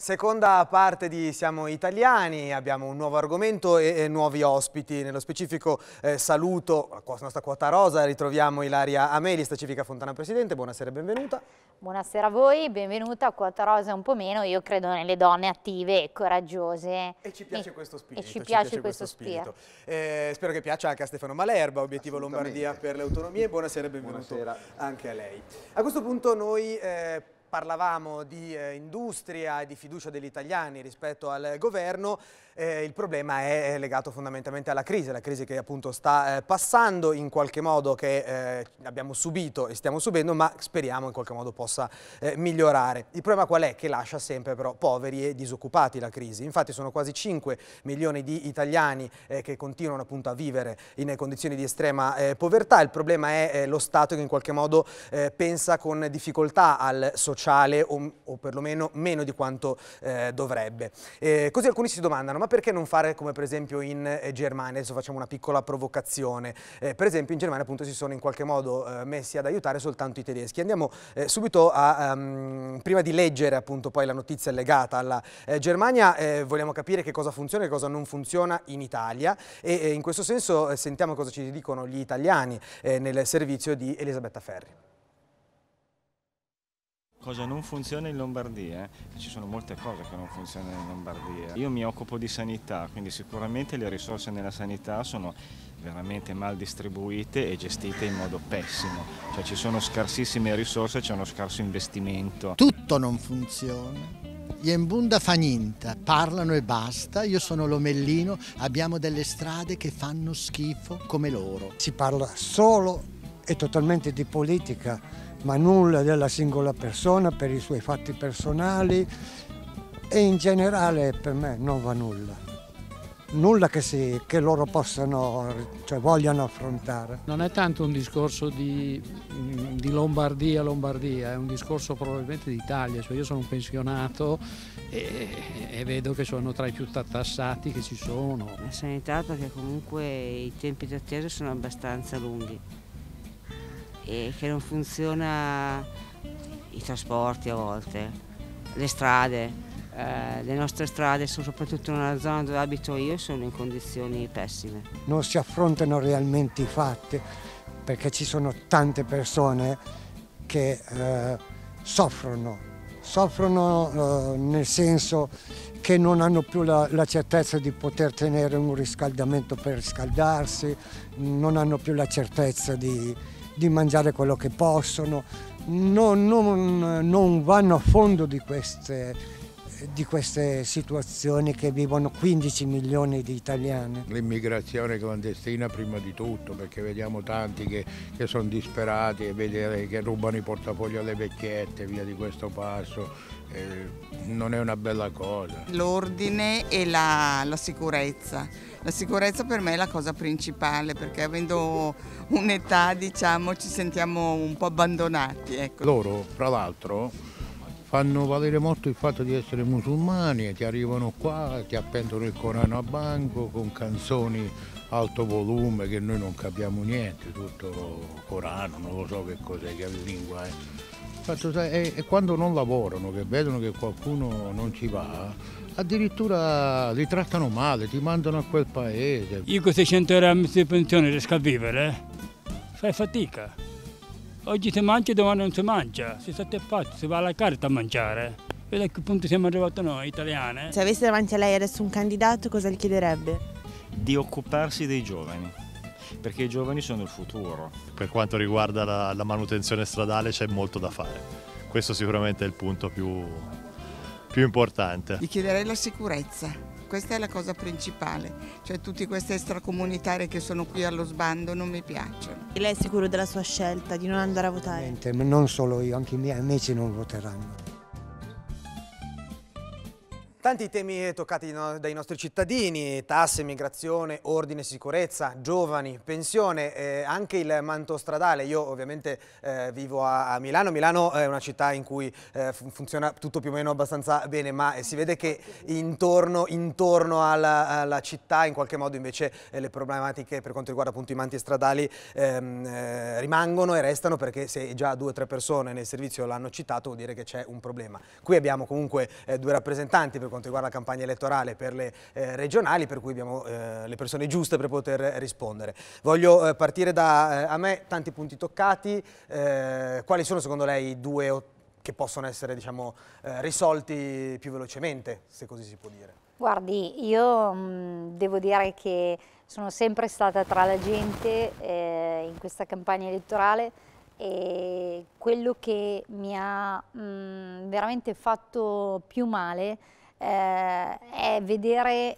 Seconda parte di Siamo Italiani, abbiamo un nuovo argomento e, e nuovi ospiti. Nello specifico eh, saluto la nostra quota rosa, ritroviamo Ilaria Amelista, Civica Fontana Presidente, buonasera e benvenuta. Buonasera a voi, benvenuta a Quota Rosa un po' meno, io credo nelle donne attive e coraggiose. E ci piace e, questo spirito. E ci piace, ci piace questo, questo, spirito. Eh, spero che piaccia anche a Stefano Malerba, Obiettivo Lombardia per le Autonomie, buonasera e benvenuta anche a lei. A questo punto noi... Eh, parlavamo di eh, industria e di fiducia degli italiani rispetto al governo, eh, il problema è legato fondamentalmente alla crisi, la crisi che appunto sta eh, passando in qualche modo che eh, abbiamo subito e stiamo subendo, ma speriamo in qualche modo possa eh, migliorare. Il problema qual è? Che lascia sempre però poveri e disoccupati la crisi. Infatti sono quasi 5 milioni di italiani eh, che continuano appunto a vivere in condizioni di estrema eh, povertà. Il problema è lo Stato che in qualche modo pensa con difficoltà al sociale o, o perlomeno meno di quanto dovrebbe. così alcuni si domandano, ma perché non fare come per esempio in eh, Germania? Adesso facciamo una piccola provocazione. Eh, per esempio in Germania appunto si sono in qualche modo eh, messi ad aiutare soltanto i tedeschi. Andiamo eh, subito a, um, prima di leggere appunto poi la notizia legata alla eh, Germania, vogliamo capire che cosa funziona e che cosa non funziona in Italia e in questo senso sentiamo cosa ci dicono gli italiani nel servizio di Elisabetta Ferri. Cosa non funziona in Lombardia? Eh? Ci sono molte cose che non funzionano in Lombardia. Io mi occupo di sanità, quindi sicuramente le risorse nella sanità sono veramente mal distribuite e gestite in modo pessimo. Cioè ci sono scarsissime risorse, c'è uno scarso investimento. Tutto non funziona. Yembunda fa niente, parlano e basta, io sono l'omellino, abbiamo delle strade che fanno schifo come loro. Si parla solo e totalmente di politica ma nulla della singola persona per i suoi fatti personali e in generale per me non va nulla. Nulla che, si, che loro possano, cioè vogliano affrontare. Non è tanto un discorso di, mm, di Lombardia, Lombardia, è un discorso probabilmente d'Italia. Cioè io sono un pensionato e, e vedo che sono tra i più tassati che ci sono. La sanità perché comunque i tempi di attesa sono abbastanza lunghi e che non funziona i trasporti a volte, le strade. Eh, le nostre strade, soprattutto nella zona dove abito io, sono in condizioni pessime. Non si affrontano realmente i fatti perché ci sono tante persone che eh, soffrono, soffrono eh, nel senso che non hanno più la, la, certezza di poter tenere un riscaldamento per riscaldarsi, non hanno più la certezza di, di mangiare quello che possono, non, non, non vanno a fondo di queste di queste situazioni che vivono 15 milioni di italiani. L'immigrazione clandestina prima di tutto, perché vediamo tanti che, che sono disperati e vedere che rubano i portafogli alle vecchiette, via di questo passo, eh, non è una bella cosa. L'ordine e la, la sicurezza. La sicurezza per me è la cosa principale perché avendo un'età diciamo ci sentiamo un po' abbandonati. Ecco. Loro, fra l'altro, fanno valere molto il fatto di essere musulmani, ti arrivano qua, ti appendono il Corano a banco con canzoni alto volume che noi non capiamo niente, tutto Corano, non lo so che cos'è, che lingua è. Eh. Fatto, sai, e quando non lavorano, che vedono che qualcuno non ci va, addirittura li trattano male, ti mandano a quel paese. Io con 600 euro di pensione riesco a vivere, eh. fai fatica. Oggi si mangia, e domani non si mangia, si state pazzi, si va alla carta a mangiare. Vedi a che punto siamo arrivati noi, italiane. Se avesse davanti a lei adesso un candidato, cosa gli chiederebbe? Di occuparsi dei giovani, perché i giovani sono il futuro. Per quanto riguarda la, la manutenzione stradale c'è molto da fare. Questo sicuramente è il punto più, più importante. Gli chiederei la sicurezza questa è la cosa principale, cioè tutti questi extracomunitari che sono qui allo sbando non mi piacciono. E lei è sicuro della sua scelta di non andare a votare? Niente, non solo io, anche i miei amici non voteranno. Tanti temi toccati dai nostri cittadini, tasse, migrazione, ordine, sicurezza, giovani, pensione, eh, anche il manto stradale. Io ovviamente eh, vivo a, a, Milano, Milano è una città in cui eh, funziona tutto più o meno abbastanza bene, ma eh, si vede che intorno, intorno alla, alla, città in qualche modo invece eh, le problematiche per quanto riguarda appunto i manti stradali ehm, eh, rimangono e restano perché se già due o tre persone nel servizio l'hanno citato vuol dire che c'è un problema. Qui abbiamo comunque due rappresentanti per quanto quanto riguarda la campagna elettorale per le eh, regionali, per cui abbiamo eh, le persone giuste per poter rispondere. Voglio eh, partire da eh, a me, tanti punti toccati, eh, quali sono secondo lei i due che possono essere diciamo, eh, risolti più velocemente, se così si può dire? Guardi, io mh, mm, devo dire che sono sempre stata tra la gente in questa campagna elettorale e quello che mi ha mh, mm, veramente fatto più male eh, è vedere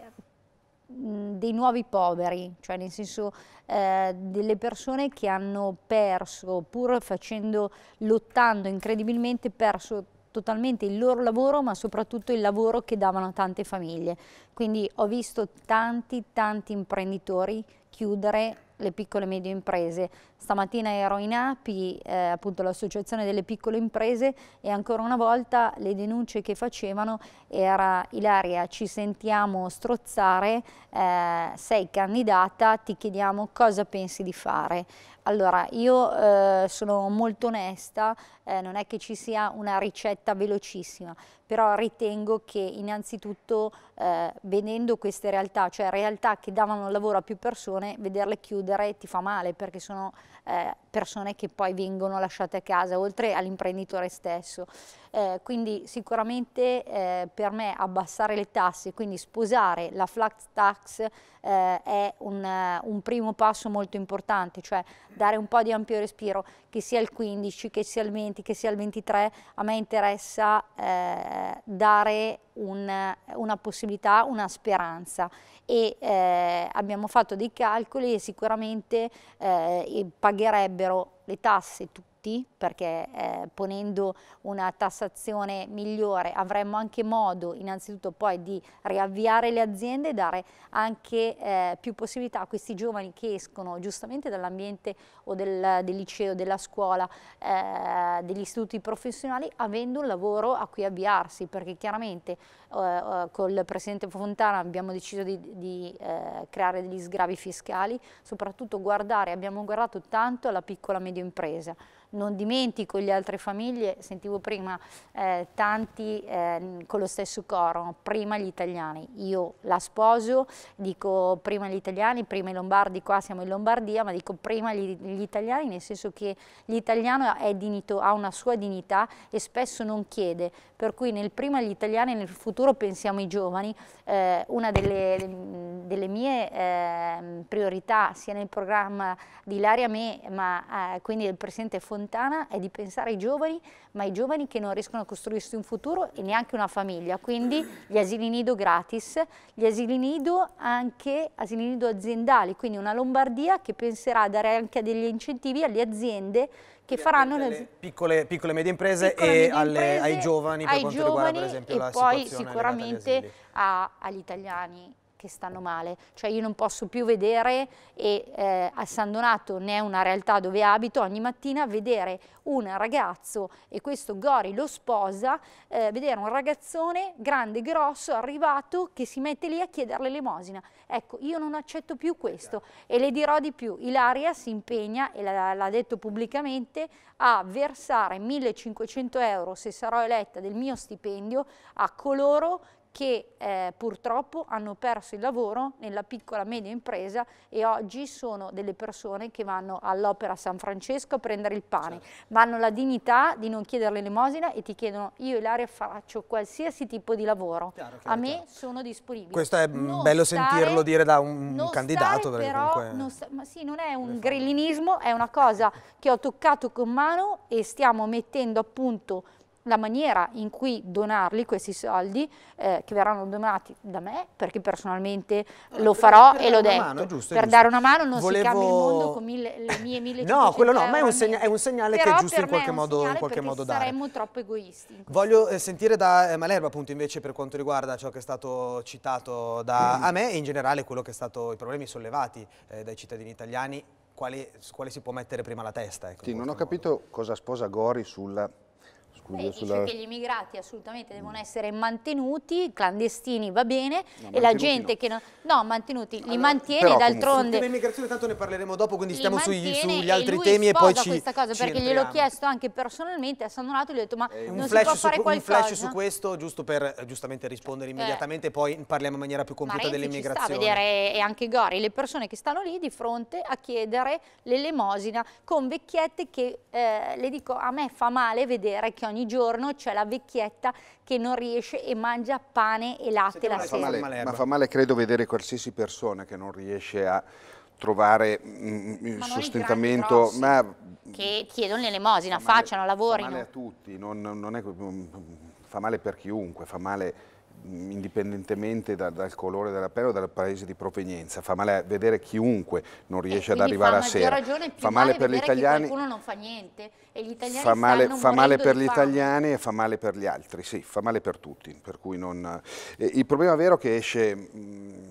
dei nuovi poveri, cioè nel senso eh, delle persone che hanno perso, pur facendo, lottando incredibilmente, perso totalmente il loro lavoro ma soprattutto il lavoro che davano a tante famiglie. Quindi ho visto tanti tanti imprenditori chiudere le piccole e medie imprese. Stamattina ero in API, eh, appunto l'associazione delle piccole imprese e ancora una volta le denunce che facevano era Ilaria ci sentiamo strozzare, eh, sei candidata, ti chiediamo cosa pensi di fare. Allora, io eh, sono molto onesta, eh, non è che ci sia una ricetta velocissima, però ritengo che innanzitutto eh, vedendo queste realtà, cioè realtà che davano lavoro a più persone, vederle chiudere perdere ti fa male perché sono eh, persone che poi vengono lasciate a casa, oltre all'imprenditore stesso. Eh, quindi sicuramente eh, per me abbassare le tasse, quindi sposare la flat tax eh, è un, un, primo passo molto importante, cioè dare un po' di ampio respiro, che sia il 15, che sia il 20, che sia il 23, a me interessa eh, dare un, una possibilità, una speranza e eh, abbiamo fatto dei calcoli e sicuramente eh, pagherebbero le tasse, tu tutti, perché eh, ponendo una tassazione migliore avremmo anche modo innanzitutto poi di riavviare le aziende e dare anche eh, più possibilità a questi giovani che escono giustamente dall'ambiente o del, del, liceo, della scuola, eh, degli istituti professionali, avendo un lavoro a cui avviarsi, perché chiaramente eh, eh, col Presidente Fontana abbiamo deciso di, di eh, creare degli sgravi fiscali, soprattutto guardare, abbiamo guardato tanto alla piccola e media impresa, non dimentico le altre famiglie, sentivo prima eh, tanti eh, con lo stesso coro, prima gli italiani, io la sposo, dico prima gli italiani, prima i lombardi, qua siamo in Lombardia, ma dico prima gli, gli italiani nel senso che l'italiano ha una sua dignità e spesso non chiede, per cui nel prima gli italiani nel futuro pensiamo ai giovani, eh, una delle, delle mie ehm, priorità sia nel programma di Ilaria Me, ma eh, quindi del Presidente Fondo lontana è di pensare ai giovani, ma ai giovani che non riescono a costruirsi un futuro e neanche una famiglia. Quindi gli asili nido gratis, gli asili nido anche asili nido aziendali, quindi una Lombardia che penserà a dare anche degli incentivi alle aziende che faranno le piccole, e medie imprese piccole, e medie alle, imprese, ai giovani per ai quanto giovani, riguarda per esempio e la poi sicuramente a, agli italiani che stanno male, cioè io non posso più vedere e eh, a San Donato ne è una realtà dove abito ogni mattina vedere un ragazzo e questo Gori lo sposa, eh, vedere un ragazzone grande, grosso, arrivato che si mette lì a chiedere l'elemosina. Ecco, io non accetto più questo e le dirò di più, Ilaria si impegna e l'ha detto pubblicamente a versare 1500 euro se sarò eletta del mio stipendio a coloro che eh, purtroppo hanno perso il lavoro nella piccola media impresa e oggi sono delle persone che vanno all'Opera San Francesco a prendere il pane, certo. ma hanno la dignità di non chiedere l'elemosina e ti chiedono io Ilaria faccio qualsiasi tipo di lavoro, chiaro, chiaro, a me chiaro. sono disponibile. Questo è non bello stare, sentirlo dire da un candidato. Però, non sta, ma sì, non è un grillinismo, è una cosa che ho toccato con mano e stiamo mettendo appunto la maniera in cui donarli questi soldi eh, che verranno donati da me perché personalmente lo farò per, per e l'ho detto mano, giusto, per giusto. dare una mano non Volevo... si cambia il mondo con mille, le mie 1500 no quello no ma è un, segna, è un segnale Però che è giusto in qualche modo, in qualche modo dare saremmo troppo egoisti voglio eh, sentire da eh, Malerba appunto invece per quanto riguarda ciò che è stato citato da mm. a me e in generale quello che è stato i problemi sollevati eh, dai cittadini italiani quale, quali, si può mettere prima la testa ecco, sì, non ho modo. capito cosa sposa Gori sulla Beh, sulla... dice che gli immigrati assolutamente devono mm. essere mantenuti, clandestini va bene, no, e la gente no. che non... No, mantenuti, allora, li mantiene d'altronde... Il immigrazione tanto ne parleremo dopo, quindi stiamo sugli, sugli, altri e temi e poi ci questa cosa, perché gliel'ho chiesto anche personalmente a San Donato, gli ho detto ma eh, non si può fare su, qualcosa. Un flash su questo, giusto per eh, giustamente rispondere certo. immediatamente, eh. poi parliamo in maniera più compiuta dell'immigrazione. Ma vedere, eh, e anche Gori, le persone che stanno lì di fronte a chiedere l'elemosina con vecchiette che, eh, le dico, a me fa male vedere che ogni ogni giorno c'è la vecchietta che non riesce e mangia pane e latte la sera. male, ma fa male credo vedere qualsiasi persona che non riesce a trovare mm, mm, il sostentamento. sostentamento. Ma che chiedono l'elemosina, facciano, lavorino. Fa male a tutti, non, non è, mm, fa male per chiunque, fa male indipendentemente da, dal colore della pelle o dal paese di provenienza, fa male a vedere chiunque non eh, riesce eh, ad arrivare a sera. Ragione, fa male, male per gli italiani. Qualcuno non fa niente e gli italiani fa male, fa male per gli fame. italiani e fa male per gli altri, sì, fa male per tutti. Per non, eh, il problema vero è che esce. Mh, mm,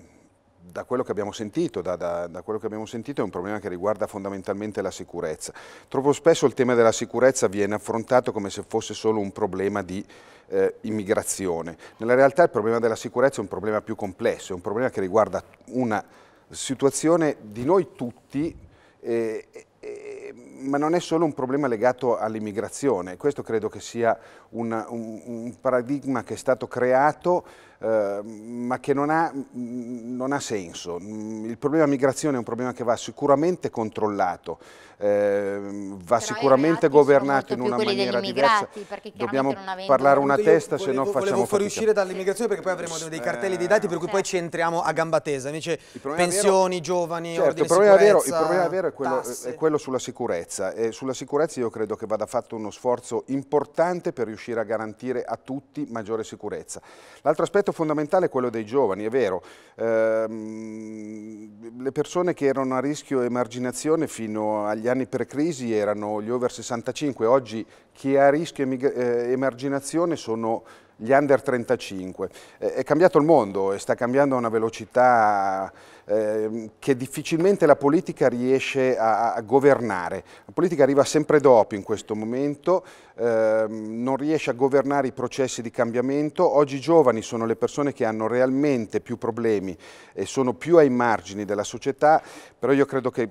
da quello che abbiamo sentito, da, da, da quello che abbiamo sentito è un problema che riguarda fondamentalmente la sicurezza. Troppo spesso il tema della sicurezza viene affrontato come se fosse solo un problema di eh, immigrazione. Nella realtà il problema della sicurezza è un problema più complesso, è un problema che riguarda una situazione di noi tutti eh, eh, ma non è solo un problema legato all'immigrazione, questo credo che sia una, un, un paradigma che è stato creato Ehm, ma che non ha, non ha, senso. Il problema migrazione è un problema che va sicuramente controllato, eh, va Però sicuramente governato in una maniera diversa. Dobbiamo parlare una io testa, volevo, se no facciamo volevo fuoriuscire fatica. dall'immigrazione perché poi avremo dei cartelli dei dati per cui poi ci entriamo a gamba tesa. Invece pensioni, vero, giovani, certo, il problema, vero, il problema vero è quello, è quello sulla sicurezza e sulla sicurezza io credo che vada fatto uno sforzo importante per riuscire a garantire a tutti maggiore sicurezza. L'altro aspetto aspetto fondamentale è quello dei giovani, è vero. Ehm, le persone che erano a rischio emarginazione fino agli anni pre-crisi erano gli over 65, oggi chi è a rischio eh, emarginazione sono gli under 35. Eh, è cambiato il mondo e sta cambiando a una velocità Ehm, che difficilmente la politica riesce a, a, governare. La politica arriva sempre dopo in questo momento, eh, non riesce a governare i processi di cambiamento. Oggi i giovani sono le persone che hanno realmente più problemi e sono più ai margini della società, però io credo che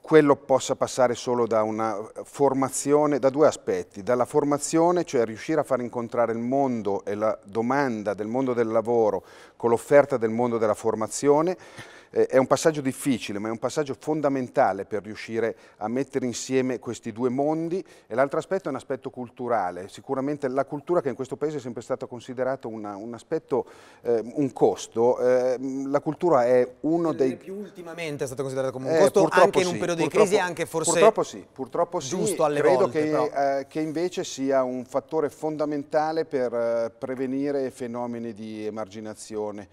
quello possa passare solo da una formazione, da due aspetti, dalla formazione, cioè riuscire a far incontrare il mondo e la domanda del mondo del lavoro con l'offerta del mondo della formazione, eh, è un passaggio difficile, ma è un passaggio fondamentale per riuscire a mettere insieme questi due mondi e l'altro aspetto è un aspetto culturale, sicuramente la cultura che in questo paese è sempre stata considerata una, un aspetto, eh, un costo, eh, la cultura è uno dei... Più ultimamente è stata considerata come un eh, costo eh, anche in un periodo di crisi, anche forse purtroppo sì, purtroppo sì, giusto alle credo volte, che, eh, che, invece sia un fattore fondamentale per prevenire fenomeni di emarginazione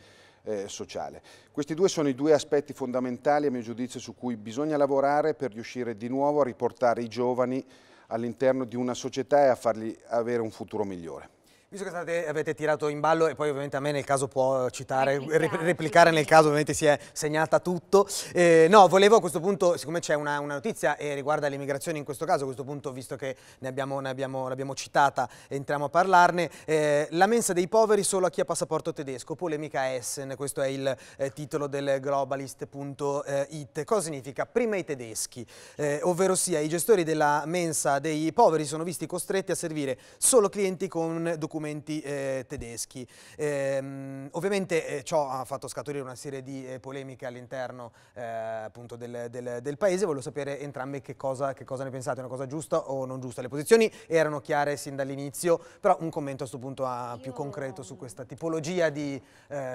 eh, sociale. Questi due sono i due aspetti fondamentali a mio giudizio su cui bisogna lavorare per riuscire di nuovo a riportare i giovani all'interno di una società e a fargli avere un futuro migliore. Visto che state, avete tirato in ballo e poi ovviamente a me nel caso può citare, replicare, replicare nel caso ovviamente si è segnata tutto. Eh, no, volevo a questo punto, siccome c'è una, una, notizia e riguarda l'immigrazione in questo caso, a questo punto visto che ne abbiamo, abbiamo, citata entriamo a parlarne, eh, la mensa dei poveri solo a chi ha passaporto tedesco, polemica Essen, questo è il eh, titolo del globalist.it. Cosa significa? Prima i tedeschi, eh, ovvero sia i gestori della mensa dei poveri sono visti costretti a servire solo clienti con documenti documenti eh, tedeschi. Ehm, ovviamente eh, ciò ha fatto scaturire una serie di eh, polemiche all'interno eh, appunto del, del, del, paese, volevo sapere entrambi che cosa, che cosa ne pensate, una cosa giusta o non giusta. Le posizioni erano chiare sin dall'inizio, però un commento a questo punto a, più concreto su questa tipologia di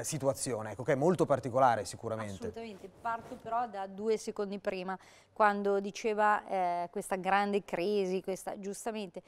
situazione, ecco, che è molto particolare sicuramente. Assolutamente, parto però da due secondi prima, quando diceva eh, questa grande crisi, questa, giustamente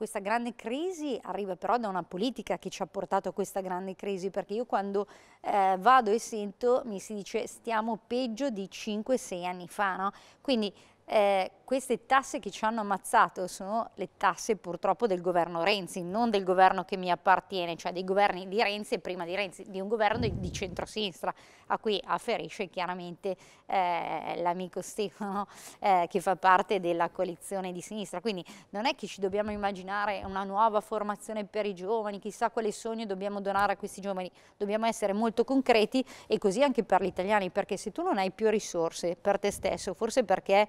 questa grande crisi arriva però da una politica che ci ha portato a questa grande crisi, perché io quando eh, vado e sento mi si dice stiamo peggio di 5-6 anni fa, no? Quindi eh, queste tasse che ci hanno ammazzato sono le tasse purtroppo del governo Renzi, non del governo che mi appartiene, cioè dei governi di Renzi e prima di Renzi, di un governo di, di centrosinistra, a cui afferisce chiaramente eh, l'amico Stefano eh, che fa parte della coalizione di sinistra. Quindi non è che ci dobbiamo immaginare una nuova formazione per i giovani, chissà quale sogno dobbiamo donare a questi giovani, dobbiamo essere molto concreti e così anche per gli italiani, perché se tu non hai più risorse per te stesso, forse perché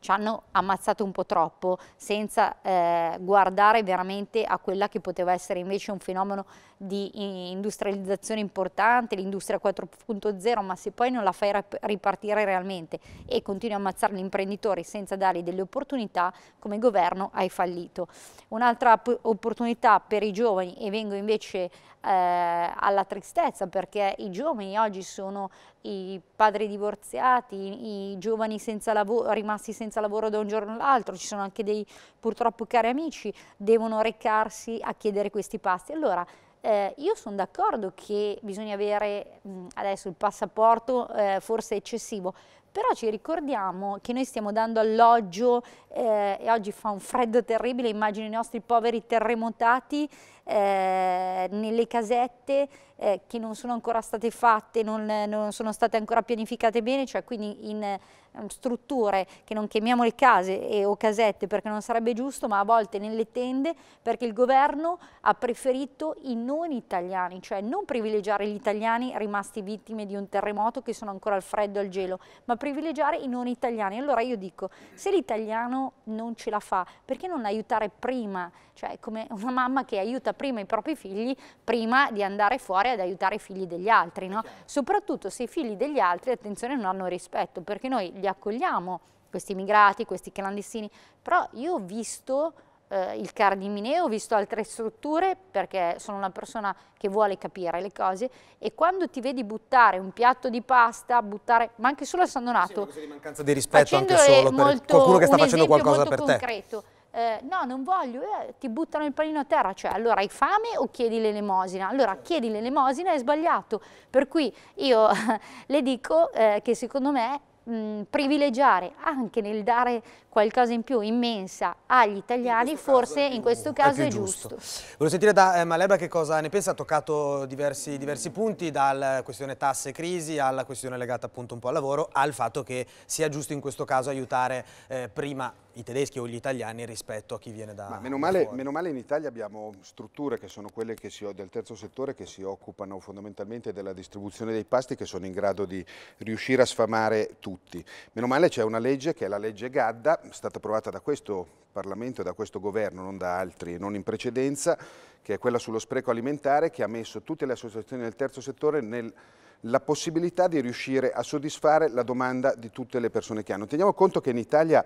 ci hanno ammazzato un po' troppo senza eh, guardare veramente a quella che poteva essere invece un fenomeno di industrializzazione importante, l'industria 4.0, ma se poi non la fai ripartire realmente e continui a ammazzare gli imprenditori senza dargli delle opportunità, come governo hai fallito. Un'altra opportunità per i giovani, e vengo invece eh, alla tristezza, perché i giovani oggi sono i padri divorziati, i giovani senza lavoro, rimasti senza senza lavoro da un giorno all'altro, ci sono anche dei purtroppo cari amici, devono recarsi a chiedere questi pasti. Allora, eh, io sono d'accordo che bisogna avere mh, adesso il passaporto eh, forse eccessivo, però ci ricordiamo che noi stiamo dando alloggio eh, e oggi fa un freddo terribile, immagino i nostri poveri terremotati eh, nelle casette eh, che non sono ancora state fatte, non, non, sono state ancora pianificate bene, cioè quindi in ehm, strutture che non chiamiamo le case e, o casette perché non sarebbe giusto, ma a volte nelle tende perché il governo ha preferito i non italiani, cioè non privilegiare gli italiani rimasti vittime di un terremoto che sono ancora al freddo e al gelo, ma privilegiare i non italiani. Allora io dico, se l'italiano non ce la fa, perché non aiutare prima? Cioè come una mamma che aiuta prima i propri figli prima di andare fuori ad aiutare i figli degli altri, no? soprattutto se i figli degli altri, attenzione, non hanno rispetto, perché noi li accogliamo, questi immigrati, questi clandestini, però io ho visto eh, il CAR di Mineo, ho visto altre strutture perché sono una persona che vuole capire le cose e quando ti vedi buttare un piatto di pasta, buttare, ma anche solo a il sandonato, sì, di mancanza di rispetto anche eh, solo per qualcuno che sta facendo qualcosa per concreto, te eh, no, non voglio, eh, ti buttano il panino a terra, cioè allora hai fame o chiedi l'elemosina? Allora chiedi l'elemosina è sbagliato, per cui io le dico eh, che secondo me mh, mm, privilegiare anche nel dare qualcosa in più immensa agli italiani, in forse in questo caso è, giusto. giusto. Volevo sentire da eh, Malebra che cosa ne pensa, ha toccato diversi, diversi punti, dalla questione tasse e crisi alla questione legata appunto un po' al lavoro, al fatto che sia giusto in questo caso aiutare eh, prima i tedeschi o gli italiani rispetto a chi viene da Ma meno male, meno male in Italia abbiamo strutture che sono quelle che si, del terzo settore che si occupano fondamentalmente della distribuzione dei pasti che sono in grado di riuscire a sfamare tutti. Meno male c'è una legge che è la legge Gadda stata approvata da questo Parlamento e da questo Governo, non da altri, non in precedenza, che è quella sullo spreco alimentare che ha messo tutte le associazioni del terzo settore nella possibilità di riuscire a soddisfare la domanda di tutte le persone che hanno. Teniamo conto che in Italia...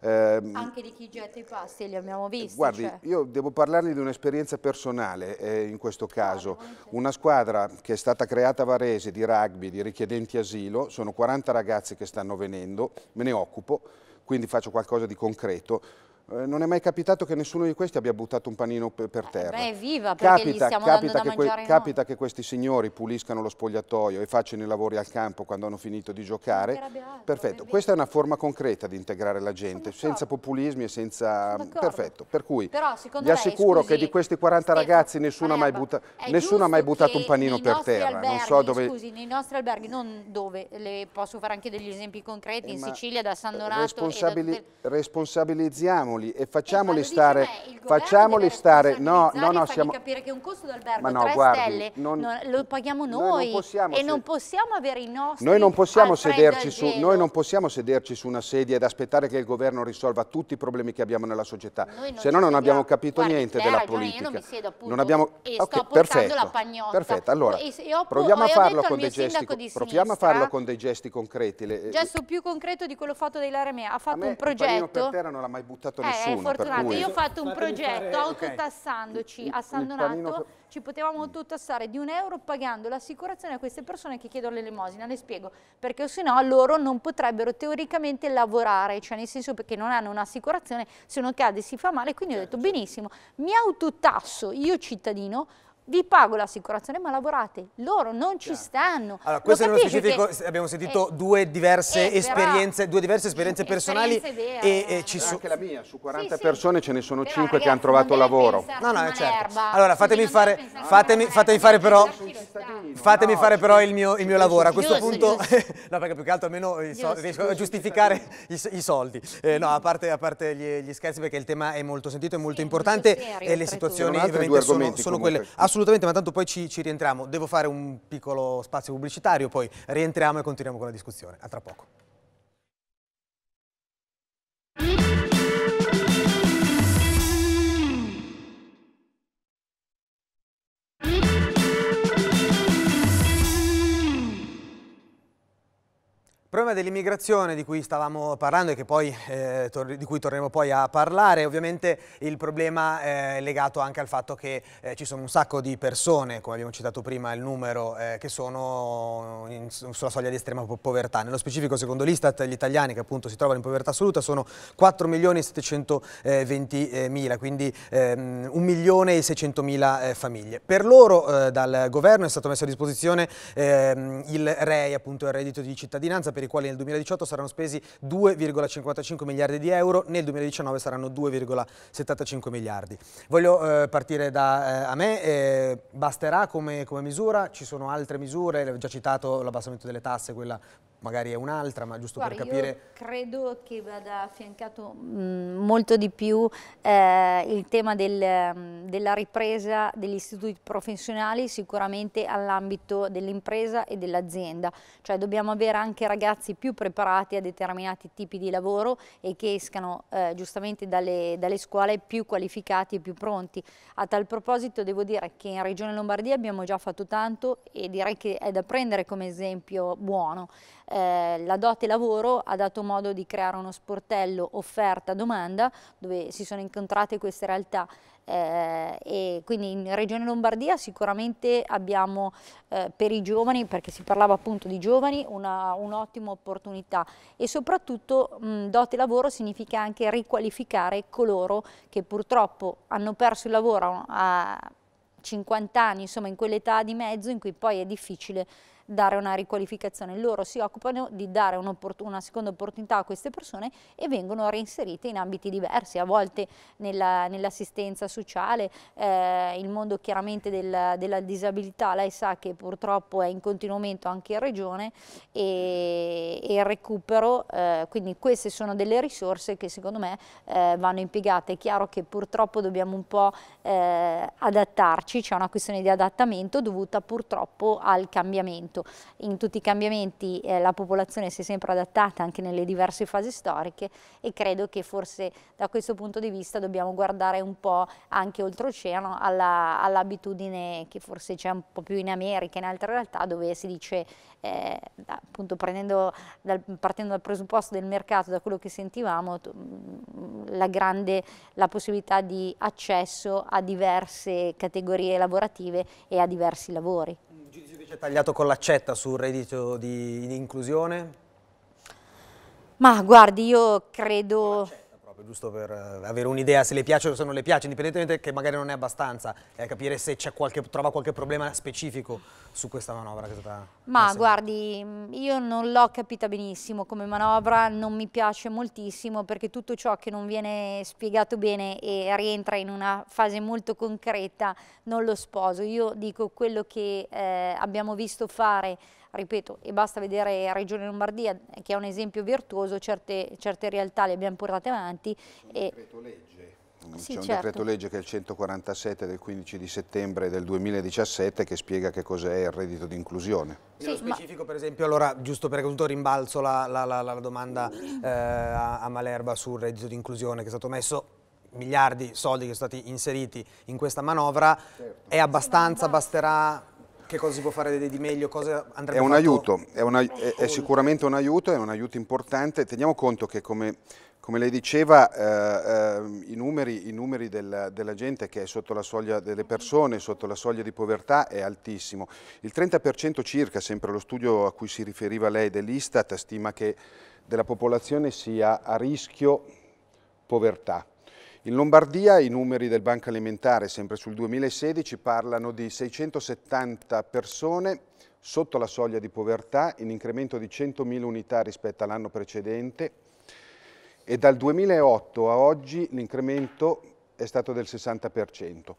Ehm, Anche di chi getta i pasti, li abbiamo visti. Guardi, cioè. io devo parlargli di un'esperienza personale eh, in questo caso. Una squadra che è stata creata a Varese di rugby, di richiedenti asilo, sono 40 ragazzi che stanno venendo, me ne occupo, quindi faccio qualcosa di concreto eh, non è mai capitato che nessuno di questi abbia buttato un panino per terra. Beh, viva, perché capita, capita che, que capita che questi signori puliscano lo spogliatoio e facciano i lavori al campo quando hanno finito di giocare. Altro, perfetto, questa è una forma concreta di integrare la gente, senza populismi e senza... Perfetto, per cui Però, vi assicuro lei, scusi, che di questi 40 Stefano, ragazzi nessuno, ha mai, butta... nessuno ha mai, buttato un panino per terra. Alberghi, non so dove... Scusi, nei nostri alberghi, non dove, le posso fare anche degli esempi concreti, eh, in Sicilia, da San Donato... Responsabili... Da... Responsabilizziamo aiutiamoli e facciamoli eh, stare, me, facciamoli stare, no, no, no, siamo... capire che un costo d'albergo no, 3 guardi, stelle non, non, lo paghiamo noi, noi non possiamo, e non possiamo avere i nostri noi non possiamo sederci su, Noi non possiamo sederci su una sedia ed aspettare che il governo risolva tutti i problemi che abbiamo nella società, se no non abbiamo capito guardi, niente della ragione, politica. Io non mi siedo appunto non abbiamo... e okay, sto perfetto, la pagnotta. Perfetto, allora proviamo, a farlo con dei gesti, proviamo a farlo con dei gesti concreti. Le... Gesto più concreto di quello fatto da Ilaria ha fatto un progetto... per terra non l'ha mai buttato nessuno. Eh, è fortunato. Cui... Io ho fatto un progetto autotassandoci okay. a San Donato, ci potevamo autotassare di un euro pagando l'assicurazione a queste persone che chiedono l'elemosina, le spiego, perché se no loro non potrebbero teoricamente lavorare, cioè nel senso perché non hanno un'assicurazione, se uno cade si fa male, quindi ho certo, detto certo. benissimo, mi autotasso, io cittadino, vi pago l'assicurazione ma lavorate, loro non ci stanno. Allora, questo nello specifico che... abbiamo sentito eh, due, diverse eh, però, due, diverse esperienze, personali vere, e, eh, ci sono... Anche la mia, su 40 sì, persone sì. ce ne sono però, 5 ragazzi, che hanno trovato lavoro. No, no, certo. Allora fatemi fare, fatemi, fatemi fare però, fatemi fare però il mio, il mio lavoro, a questo punto, no perché più che altro almeno riesco a giustificare i, soldi, eh, no a parte, gli, scherzi perché il tema è molto sentito, e molto importante e le situazioni ovviamente sono quelle assolutamente Assolutamente, ma tanto poi ci, ci rientriamo. Devo fare un piccolo spazio pubblicitario, poi rientriamo e continuiamo con la discussione. A tra poco. Il problema dell'immigrazione di cui stavamo parlando e poi, eh, di cui torneremo poi a parlare è ovviamente il problema eh, legato anche al fatto che eh, ci sono un sacco di persone, come abbiamo citato prima il numero, eh, che sono in, sulla soglia di estrema po povertà. Nello specifico, secondo l'Istat, gli italiani che appunto si trovano in povertà assoluta sono 4 milioni e 720 eh, eh, mila, quindi ehm, 1 milione e 600 mila famiglie. Per loro dal governo è stato messo a disposizione ehm, il REI, appunto il reddito di cittadinanza, per per i quali nel 2018 saranno spesi 2,55 miliardi di euro, nel 2019 saranno 2,75 miliardi. Voglio eh, partire da eh, me, eh, basterà come, come misura, ci sono altre misure, ho già citato l'abbassamento delle tasse, quella magari è un'altra, ma giusto Guarda, per capire... Io credo che vada affiancato mh, mm, molto di più eh, il tema del, mm, della ripresa degli istituti professionali sicuramente all'ambito dell'impresa e dell'azienda, cioè dobbiamo avere anche ragazzi più preparati a determinati tipi di lavoro e che escano eh, giustamente dalle, dalle scuole più qualificati e più pronti. A tal proposito devo dire che in Regione Lombardia abbiamo già fatto tanto e direi che è da prendere come esempio buono eh, la dote lavoro ha dato modo di creare uno sportello offerta-domanda dove si sono incontrate queste realtà eh, e quindi in Regione Lombardia sicuramente abbiamo eh, per i giovani, perché si parlava appunto di giovani, un'ottima un opportunità e soprattutto mh, dote lavoro significa anche riqualificare coloro che purtroppo hanno perso il lavoro a, a 50 anni, insomma in quell'età di mezzo in cui poi è difficile dare una riqualificazione. Loro si occupano di dare un una seconda opportunità a queste persone e vengono reinserite in ambiti diversi, a volte nell'assistenza nell sociale, eh, il mondo chiaramente del, della disabilità, lei sa che purtroppo è in continuo aumento anche in regione e, e il recupero, eh, quindi queste sono delle risorse che secondo me eh, vanno impiegate. È chiaro che purtroppo dobbiamo un po' eh, adattarci, c'è una questione di adattamento dovuta purtroppo al cambiamento appunto in tutti i cambiamenti eh, la popolazione si è sempre adattata anche nelle diverse fasi storiche e credo che forse da questo punto di vista dobbiamo guardare un po' anche oltreoceano all'abitudine all che forse c'è un po' più in America, e in altre realtà dove si dice eh, appunto dal, partendo dal presupposto del mercato, da quello che sentivamo, mm, la grande la possibilità di accesso a diverse categorie lavorative e a diversi lavori. Senatrice Tagliato con l'accetta sul reddito di inclusione? Ma guardi, io credo proprio giusto per eh, avere un'idea se le piace o se non le piace, indipendentemente che magari non è abbastanza, eh, capire se qualche, trova qualche problema specifico su questa manovra che è stata... Ma guardi, io non l'ho capita benissimo come manovra, non mi piace moltissimo perché tutto ciò che non viene spiegato bene e rientra in una fase molto concreta non lo sposo. Io dico quello che eh, abbiamo visto fare ripeto, e basta vedere Regione Lombardia, eh, che è un esempio virtuoso, certe, certe realtà le abbiamo portate avanti. E... Sì, C'è un certo. decreto legge che è il 147 del 15 di settembre del 2017 che spiega che cos'è il reddito di inclusione. Sì, Nello specifico ma... per esempio, allora giusto per un rimbalzo la, la, la, la domanda eh, a, Malerba sul reddito di inclusione che è stato messo miliardi di soldi che sono stati inseriti in questa manovra, certo. è abbastanza, basterà che cosa si può fare di meglio? è un aiuto, è, una, è, è, sicuramente un aiuto, è un aiuto importante. Teniamo conto che come, come lei diceva, eh, eh, i numeri, i numeri della, della, gente che è sotto la soglia delle persone, sotto la soglia di povertà è altissimo. Il 30% circa, sempre lo studio a cui si riferiva lei dell'Istat, stima che della popolazione sia a rischio povertà. In Lombardia i numeri del Banco Alimentare, sempre sul 2016, parlano di 670 persone sotto la soglia di povertà, in incremento di 100.000 unità rispetto all'anno precedente e dal 2008 a oggi l'incremento è stato del 60%.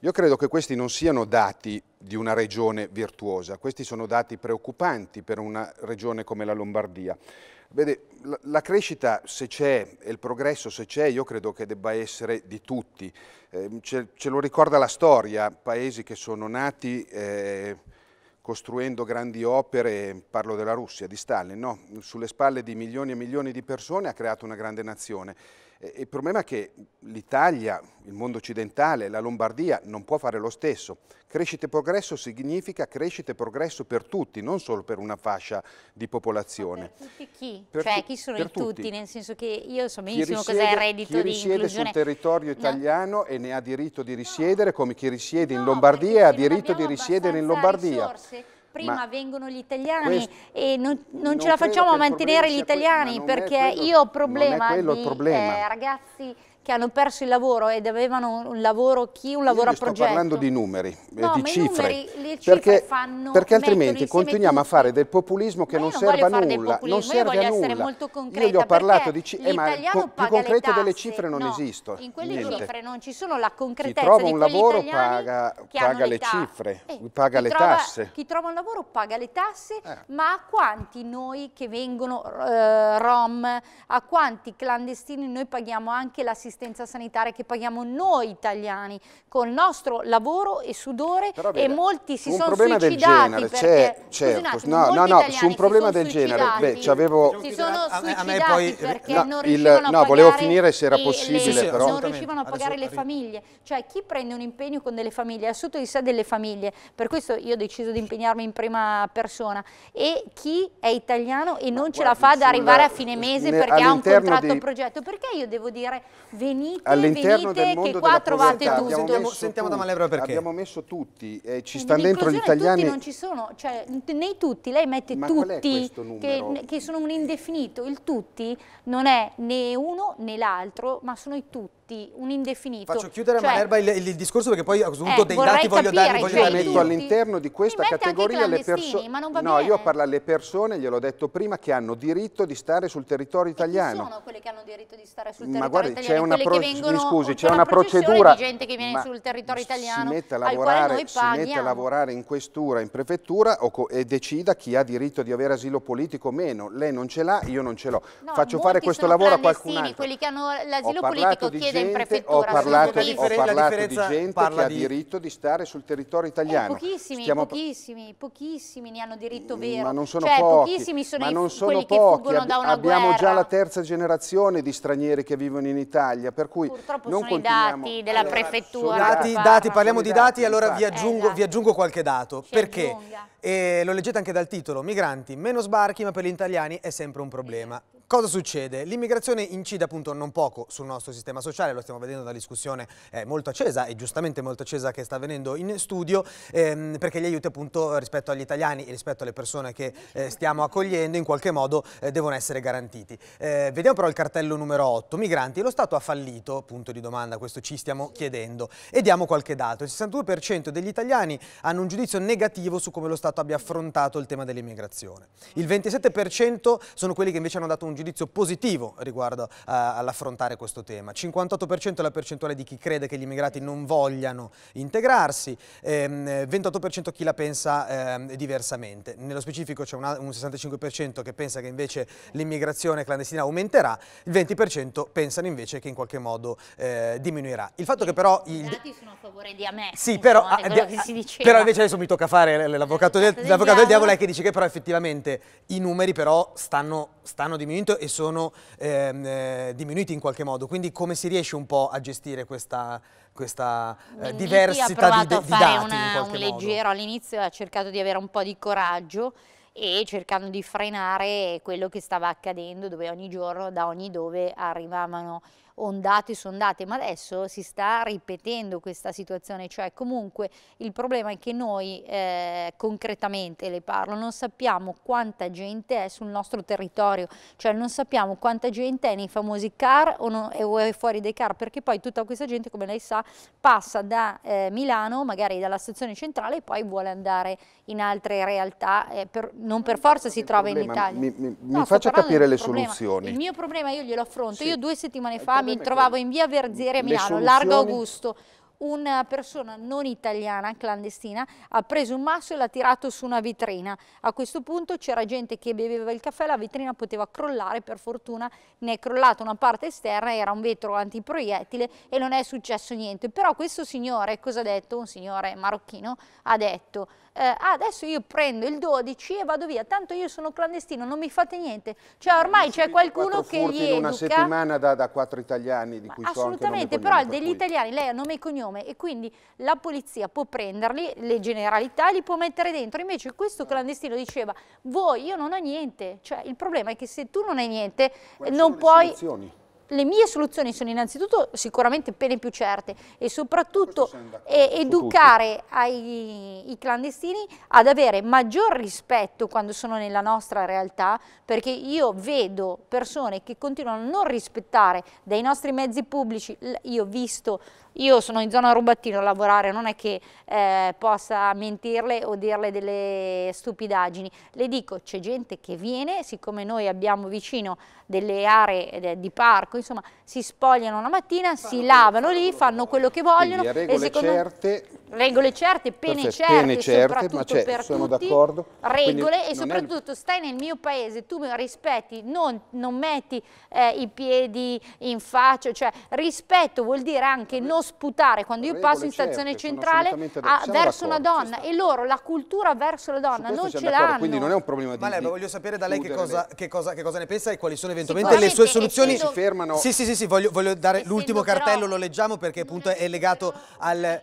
Io credo che questi non siano dati di una regione virtuosa, questi sono dati preoccupanti per una regione come la Lombardia. Vede, la crescita se c'è e il progresso se c'è io credo che debba essere di tutti, eh, ce, ce, lo ricorda la storia, paesi che sono nati eh, costruendo grandi opere, parlo della Russia, di Stalin, no? sulle spalle di milioni e milioni di persone ha creato una grande nazione il problema è che l'Italia, il mondo occidentale, la Lombardia non può fare lo stesso. Crescita e progresso significa crescita e progresso per tutti, non solo per una fascia di popolazione. Per tutti chi? Per cioè chi sono i tutti? tutti? Nel senso che io so benissimo cos'è il reddito di inclusione. Chi risiede sul territorio italiano no. e ne ha diritto di risiedere, come chi risiede no, in Lombardia ha diritto di risiedere in Lombardia. Risorse prima ma vengono gli italiani e non, non, non ce la facciamo a mantenere gli italiani perché quello, io ho problema di problema. Eh, ragazzi che hanno perso il lavoro ed avevano un lavoro, chi un lavoro Io a progetto. Sto parlando di numeri, no, di cifre, numeri, le cifre perché, fanno, perché altrimenti continuiamo tutto. a fare del populismo che non, non serve a nulla. Non serve a nulla. Concreta, Io gli ho parlato di cifre, eh, ma più concreto delle cifre non no, esisto. In quelle niente. cifre non ci sono la concretezza. Chi trova un lavoro paga, paga le cifre, eh, paga le trova, tasse. Chi trova un lavoro paga le tasse, eh. ma a quanti noi che vengono eh, rom, a quanti clandestini noi paghiamo anche l'assistenza l'assistenza sanitaria che paghiamo noi italiani col nostro lavoro e sudore Però, e molti si sono suicidati perché certo, no, no, no, su un problema del genere, beh, ci avevo... si sono suicidati poi... perché no, non riuscivano il, no, volevo finire se era possibile, le, sì, però... non riuscivano a pagare Adesso, le famiglie, cioè chi prende un impegno con delle famiglie, ha sotto di sé delle famiglie, per questo io ho deciso di impegnarmi in prima persona e chi è italiano e non Ma ce guardi, la fa ad arrivare a fine mese perché ha un contratto di... progetto, perché io devo dire venite, All'interno venite del mondo che qua trovate tutto. Sentiamo, sentiamo da Malevra perché. Abbiamo messo tutti, eh, ci stanno dentro gli italiani. non ci sono, cioè nei tutti, lei mette Ma tutti, che, che sono un indefinito. Il tutti non è né uno né l'altro, ma sono i tutti tutti un indefinito. Faccio chiudere cioè, a Manerba il, il, discorso perché poi a questo punto eh, dei dati voglio dare. Voglio cioè, metto all'interno di questa categoria le persone... No, bene. io parlo alle persone, gliel'ho detto prima, che hanno diritto di stare sul territorio italiano. E sono quelle che hanno diritto di stare sul territorio guardi, italiano? Ma guardi, c'è una, scusi, c'è una, una procedura... di gente che viene sul territorio italiano si mette a lavorare, si mette a lavorare in questura, in prefettura e decida chi ha diritto di avere asilo politico o meno. Lei non ce l'ha, io non ce l'ho. No, Faccio fare questo lavoro a qualcun altro. quelli che hanno l'asilo politico chiedono gente, ho parlato, ho parlato di gente che ha diritto di stare sul territorio eh, italiano. Eh, pochissimi, Stiamo... pochissimi, pochissimi ne hanno diritto vero. Ma non sono cioè, pochi, pochissimi sono, ma non sono pochi. Ab Abbiamo guerra. già la terza generazione di stranieri che vivono in Italia, per cui Purtroppo non sono i dati della allora, prefettura. Dati, dati, parliamo di dati, allora vi aggiungo, vi aggiungo qualche dato. Ci Perché? Eh, lo leggete anche dal titolo, migranti, meno sbarchi ma per gli italiani è sempre un problema. Cosa succede? L'immigrazione incide appunto non poco sul nostro sistema sociale, lo stiamo vedendo dalla discussione eh, molto accesa e giustamente molto accesa che sta avvenendo in studio, ehm, perché gli aiuti appunto rispetto agli italiani e rispetto alle persone che eh, stiamo accogliendo in qualche modo eh, devono essere garantiti. Eh, vediamo però il cartello numero 8, migranti, lo Stato ha fallito, punto di domanda, questo ci stiamo chiedendo e diamo qualche dato, il 62% degli italiani hanno un giudizio negativo su come lo Stato abbia affrontato il tema dell'immigrazione, il 27% sono quelli che invece hanno dato un giudizio giudizio positivo riguardo eh, all'affrontare questo tema. 58% è la percentuale di chi crede che gli immigrati non vogliano integrarsi, ehm, 28% chi la pensa ehm, diversamente. Nello specifico c'è un 65% che pensa che invece l'immigrazione clandestina aumenterà, il 20% pensano invece che in qualche modo eh, diminuirà. Il fatto che però... I dati sono a favore di a me. Sì, però, a, di, a, però invece adesso mi tocca fare l'avvocato del, del, diavolo è che dice che però effettivamente i numeri però stanno, stanno diminuendo diminuito e sono ehm, eh, diminuiti in qualche modo, quindi come si riesce un po' a gestire questa, questa eh, mm, diversità di, di, di dati una, un leggero all'inizio, ha cercato di avere un po' di coraggio e cercando di frenare quello che stava accadendo dove ogni giorno da ogni dove arrivavano ondate su ondate, ma adesso si sta ripetendo questa situazione, cioè comunque il problema è che noi eh, concretamente, le parlo, non sappiamo quanta gente è sul nostro territorio, cioè non sappiamo quanta gente è nei famosi car o, no, o è fuori dei car, perché poi tutta questa gente, come lei sa, passa da eh, Milano, magari dalla stazione centrale e poi vuole andare in altre realtà, eh, per, non per forza si trova problema, in Italia. Mi, mi, no, mi faccia capire le problema. soluzioni. Il mio problema io glielo affronto, sì. io due settimane fa mi mi trovavo in via Verzeri a Milano, soluzioni... largo Augusto una eh, persona non italiana, clandestina, ha preso un masso e l'ha tirato su una vetrina. A questo punto c'era gente che beveva il caffè, la vetrina poteva crollare, per fortuna ne è crollata una parte esterna, era un vetro antiproiettile e non è successo niente. Però questo signore, cosa ha detto? Un signore marocchino ha detto eh, ah, adesso io prendo il 12 e vado via, tanto io sono clandestino, non mi fate niente. Cioè ormai c'è qualcuno che gli educa. in una settimana da, da quattro italiani di cui so Assolutamente, però degli italiani lei ha nome e cognome e quindi la polizia può prenderli, le generalità li può mettere dentro. Invece questo clandestino diceva voi io non ho niente, cioè il problema è che se tu non hai niente eh, Quali non puoi... Soluzioni? le mie soluzioni sono innanzitutto sicuramente pene più certe e soprattutto eh, educare ai, i clandestini ad avere maggior rispetto quando sono nella nostra realtà perché io vedo persone che continuano a non rispettare dai nostri mezzi pubblici, io ho visto io sono in zona rubattino a lavorare, non è che eh, possa mentirle o dirle delle stupidaggini. Le dico, c'è gente che viene, siccome noi abbiamo vicino delle aree eh, di parco, insomma, si spogliano la mattina, si lavano lì, fanno quello che vogliono. Quindi a regole secondo... certe Regole certe, pene Perfetto, certe, pene certe ma per sono d'accordo. Regole e soprattutto è... stai nel mio paese, tu mi rispetti, non, non metti eh, i piedi in faccia, cioè rispetto vuol dire anche Re... non sputare. Quando io Regole passo in stazione certe, centrale a, ah, verso una donna e loro la cultura verso la donna non ce l'hanno. Quindi non è un problema di... Ma lei, voglio sapere da lei che cosa, che, cosa, che cosa, ne pensa e quali sono eventualmente le sue soluzioni. Si fermano. Sì, sì, sì, voglio, voglio dare l'ultimo cartello, lo leggiamo perché appunto è legato al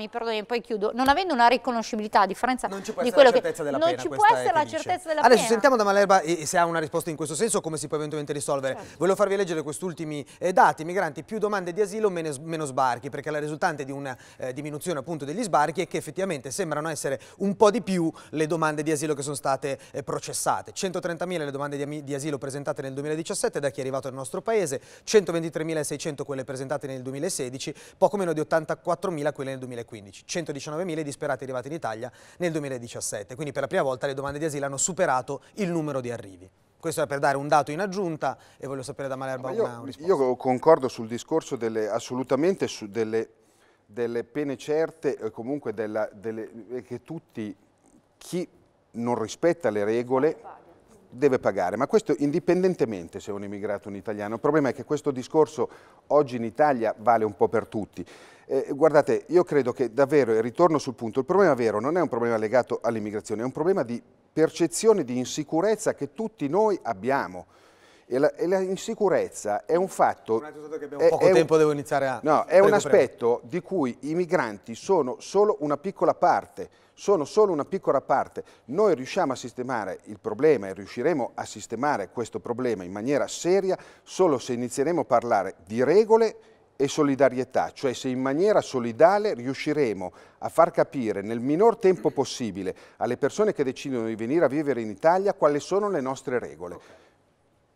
mi perdoni, poi chiudo, non avendo una riconoscibilità a differenza non ci può di quello che... non ci può essere la certezza della Adesso pena. Adesso sentiamo da Malerba se ha una risposta in questo senso, o come si può eventualmente risolvere. Certo. Volevo farvi leggere questi ultimi eh, dati. Migranti, più domande di asilo, meno, meno sbarchi, perché la risultante di una eh, diminuzione appunto degli sbarchi è che effettivamente sembrano essere un po' di più le domande di asilo che sono state eh, processate. 130.000 le domande di, di asilo presentate nel 2017 da chi è arrivato nel nostro paese, 123.600 quelle presentate nel 2016, poco meno di 84.000 quelle nel 2015. 2015, 119.000 disperati arrivati in Italia nel 2017, quindi per la prima volta le domande di asilo hanno superato il numero di arrivi. Questo è per dare un dato in aggiunta e voglio sapere da Malerba io, una risposta. Io concordo sul discorso delle, assolutamente su delle, delle pene certe e eh, comunque della, delle, eh, che tutti, chi non rispetta le regole deve pagare, ma questo indipendentemente se è un immigrato o un italiano. Il problema è che questo discorso oggi in Italia vale un po' per tutti. Eh, guardate, io credo che davvero, e ritorno sul punto, il problema vero non è un problema legato all'immigrazione, è un problema di percezione di insicurezza che tutti noi abbiamo. E la, e la insicurezza è un fatto... È, poco è tempo, un, devo iniziare a... No, è prego, un aspetto prego. di cui i migranti sono solo una piccola parte, sono solo una piccola parte. Noi riusciamo a sistemare il problema e riusciremo a sistemare questo problema in maniera seria solo se inizieremo a parlare di regole e solidarietà, cioè se in maniera solidale riusciremo a far capire nel minor tempo possibile alle persone che decidono di venire a vivere in Italia quali sono le nostre regole. Okay.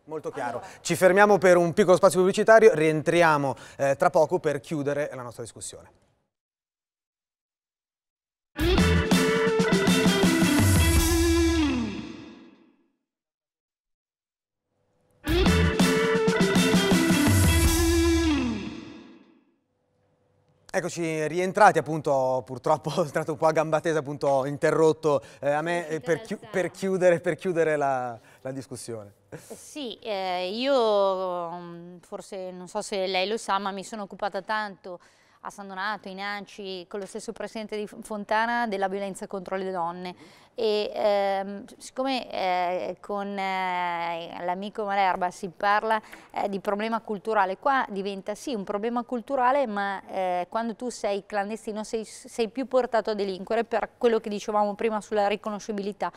Molto chiaro. Allora. Ci fermiamo per un piccolo spazio pubblicitario, rientriamo eh, tra poco per chiudere la nostra discussione. Eccoci rientrati appunto, purtroppo è stato un po' a gamba tesa, appunto interrotto eh, a me eh, per, chi per, chiudere, per chiudere la, la discussione. Sì, eh, io mm, forse non so se lei lo sa, ma mi sono occupata tanto a San Donato, in Anci, con lo stesso presidente di Fontana della violenza contro le donne e ehm, siccome eh, con eh, l'amico Malerba si parla eh, di problema culturale, qua diventa sì un problema culturale ma eh, quando tu sei clandestino sei, sei, più portato a delinquere per quello che dicevamo prima sulla riconoscibilità.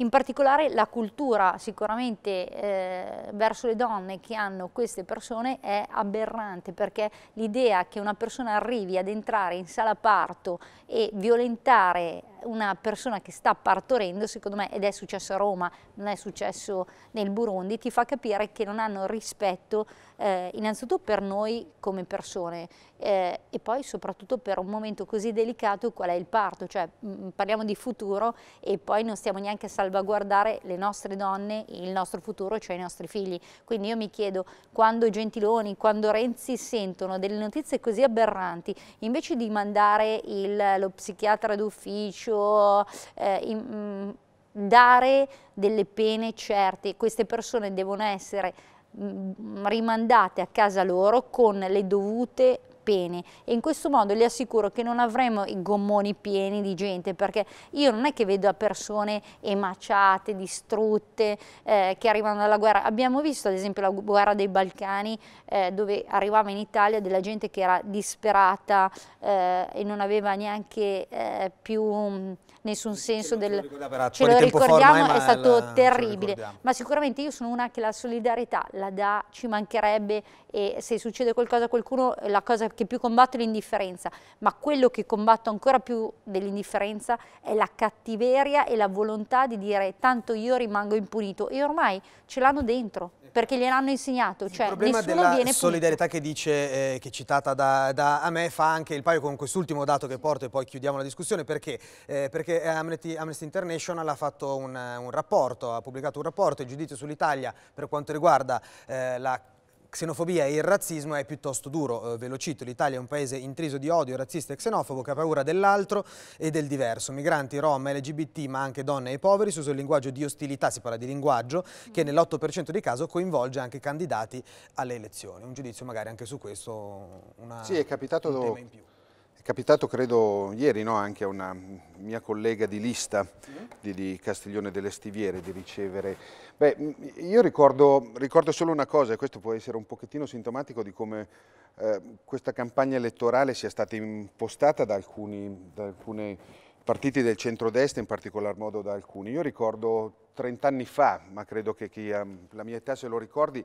In particolare la cultura sicuramente eh, verso le donne che hanno queste persone è aberrante perché l'idea che una persona arrivi ad entrare in sala parto e violentare una persona che sta partorendo, secondo me, ed è successo a Roma, non è successo nel Burundi, ti fa capire che non hanno rispetto eh, innanzitutto per noi come persone eh, e poi soprattutto per un momento così delicato qual è il parto, cioè mh, mm, parliamo di futuro e poi non stiamo neanche a salvaguardare le nostre donne, il nostro futuro, cioè i nostri figli. Quindi io mi chiedo quando Gentiloni, quando Renzi sentono delle notizie così aberranti, invece di mandare il, lo psichiatra d'ufficio, commercio, eh, in, mm, dare delle pene certe. Queste persone devono essere mm, rimandate a casa loro con le dovute pene e in questo modo le assicuro che non avremo i gommoni pieni di gente perché io non è che vedo persone emaciate, distrutte, eh, che arrivano dalla guerra. Abbiamo visto ad esempio la guerra dei Balcani eh, dove arrivava in Italia della gente che era disperata eh, e non aveva neanche eh, più nessun senso del... Ce lo, ce lo ricordiamo, è stato la, terribile, ma sicuramente io sono una che la solidarietà la dà, ci mancherebbe e se succede qualcosa a qualcuno eh, la cosa che più combatto è l'indifferenza, ma quello che combatto ancora più dell'indifferenza è la cattiveria e la volontà di dire tanto io rimango impunito e ormai ce l'hanno dentro, perché gliel'hanno insegnato, cioè il problema della solidarietà punito. che dice, eh, che è citata da, da a me, fa anche il paio con quest'ultimo dato che porto e poi chiudiamo la discussione, perché? Eh, perché eh, Amnesty, Amnesty, International ha fatto un, un, rapporto, ha pubblicato un rapporto, il giudizio sull'Italia per quanto riguarda eh, la xenofobia e il razzismo è piuttosto duro, eh, ve lo cito, l'Italia è un paese intriso di odio razzista e xenofobo che ha paura dell'altro e del diverso, migranti, rom, LGBT ma anche donne e poveri, si usa il linguaggio di ostilità, si parla di linguaggio che mm. nell'8% dei casi coinvolge anche candidati alle elezioni, un giudizio magari anche su questo una, sì, è capitato un tema in più capitato credo ieri no, anche a una mia collega di lista di, di Castiglione delle Stiviere di ricevere. Beh, io ricordo, ricordo, solo una cosa, e questo può essere un pochettino sintomatico di come eh, questa campagna elettorale sia stata impostata da alcuni da alcune partiti del centrodestra, in particolar modo da alcuni. Io ricordo 30 anni fa, ma credo che chi ha la mia età se lo ricordi,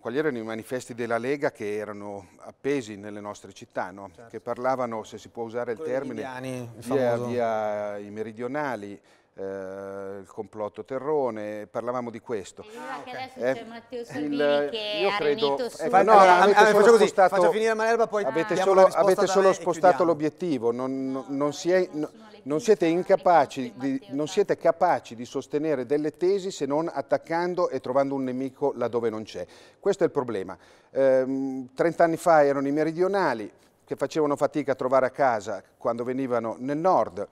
quali erano i manifesti della Lega che erano appesi nelle nostre città, no? certo. che parlavano, se si può usare il Quelli termine, indiani, via, via i meridionali, eh, il complotto Terrone, parlavamo di questo. Ah, okay. adesso eh, c'è Matteo Salvini il, che io credo, ecco, no, no, avete così, faccio finire Malerba, poi avete solo, avete solo spostato l'obiettivo, non, no, non, non si è... No, non siete, incapaci di, non siete capaci di sostenere delle tesi se non attaccando e trovando un nemico laddove non c'è. Questo è il problema. Ehm, trent'anni ehm, fa erano i meridionali che facevano fatica a trovare a casa quando venivano nel nord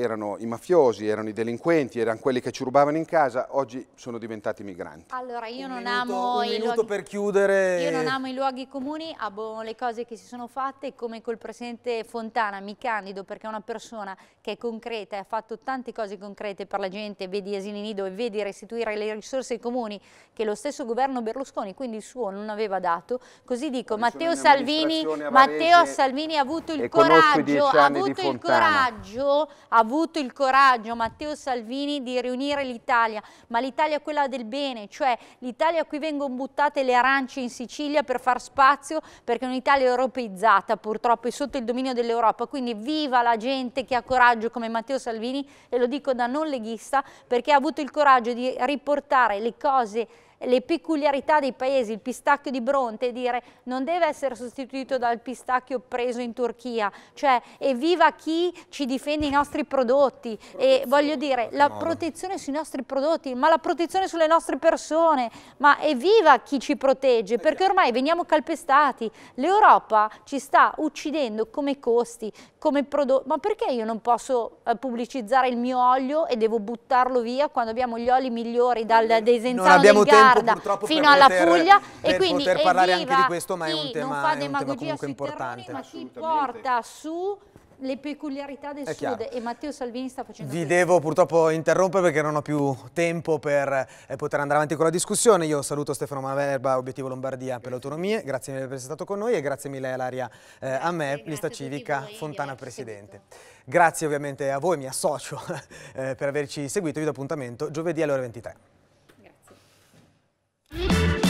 erano i mafiosi, erano i delinquenti, erano quelli che ci rubavano in casa, oggi sono diventati migranti. Allora, io un non minuto, amo un i minuto luoghi, per chiudere. Io non amo i luoghi comuni, amo le cose che si sono fatte, come col presidente Fontana mi candido perché è una persona che è concreta e ha fatto tante cose concrete per la gente, vedi asini nido e vedi restituire le risorse ai comuni che lo stesso governo Berlusconi, quindi il suo non aveva dato. Così dico, Matteo Salvini, Matteo Salvini ha avuto il coraggio, ha avuto il coraggio, ha avuto il coraggio Matteo Salvini di riunire l'Italia, ma l'Italia è quella del bene, cioè l'Italia a cui vengono buttate le arance in Sicilia per far spazio perché è un'Italia europeizzata purtroppo è sotto il dominio dell'Europa, quindi viva la gente che ha coraggio come Matteo Salvini e lo dico da non leghista perché ha avuto il coraggio di riportare le cose le peculiarità dei paesi, il pistacchio di Bronte, dire non deve essere sostituito dal pistacchio preso in Turchia, cioè evviva chi ci difende i nostri prodotti e voglio dire la no. protezione sui nostri prodotti, ma la protezione sulle nostre persone, ma evviva chi ci protegge, perché eh. ormai veniamo calpestati, l'Europa ci sta uccidendo come costi, come prodotti, ma perché io non posso eh, pubblicizzare il mio olio e devo buttarlo via quando abbiamo gli oli migliori dal desenzano non abbiamo Lombarda fino alla poter, Puglia e quindi poter parlare anche di questo ma è un tema, non fa demagogia sui importante. terroni ma chi porta su le peculiarità del È sud chiaro. e Matteo Salvini sta facendo Vi questo. devo purtroppo interrompere perché non ho più tempo per eh, poter andare avanti con la discussione. Io saluto Stefano Maverba, Obiettivo Lombardia per le autonomie, grazie mille per essere stato con noi e grazie mille a Laria eh, a me, lista civica Fontana Presidente. Grazie ovviamente a voi, mi associo eh, per averci seguito, vi do appuntamento giovedì alle ore 23. Thank you.